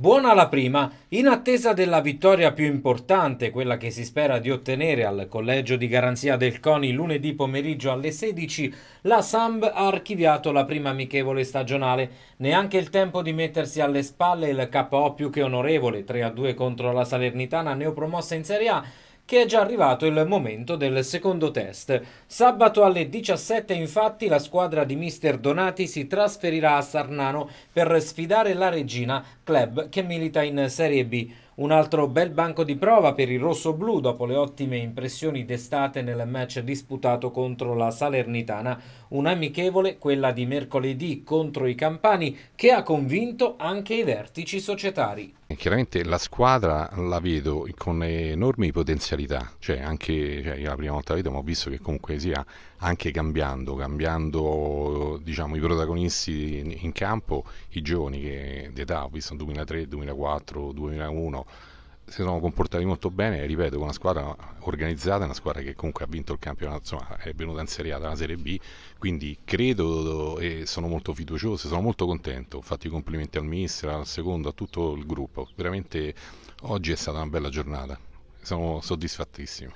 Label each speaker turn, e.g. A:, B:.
A: Buona la prima, in attesa della vittoria più importante, quella che si spera di ottenere al collegio di garanzia del CONI lunedì pomeriggio alle 16, la Samb ha archiviato la prima amichevole stagionale. Neanche il tempo di mettersi alle spalle il KO più che onorevole, 3-2 contro la Salernitana neopromossa in Serie A, che è già arrivato il momento del secondo test. Sabato alle 17 infatti la squadra di mister Donati si trasferirà a Sarnano per sfidare la regina, club che milita in Serie B. Un altro bel banco di prova per i rossoblù dopo le ottime impressioni d'estate nel match disputato contro la Salernitana. Un'amichevole quella di mercoledì contro i Campani che ha convinto anche i vertici societari.
B: Chiaramente la squadra la vedo con enormi potenzialità, cioè anche cioè io la prima volta la vedo ma ho visto che comunque sia anche cambiando, cambiando diciamo, i protagonisti in, campo, i giovani che d'età, ho visto 2003, 2004, 2001, si sono comportati molto bene, ripeto, con una squadra organizzata, una squadra che comunque ha vinto il campionato, insomma è venuta in Serie A dalla Serie B, quindi credo e sono molto fiducioso, sono molto contento, ho fatto i complimenti al mister, al secondo, a tutto il gruppo, veramente oggi è stata una bella giornata, sono soddisfattissimo.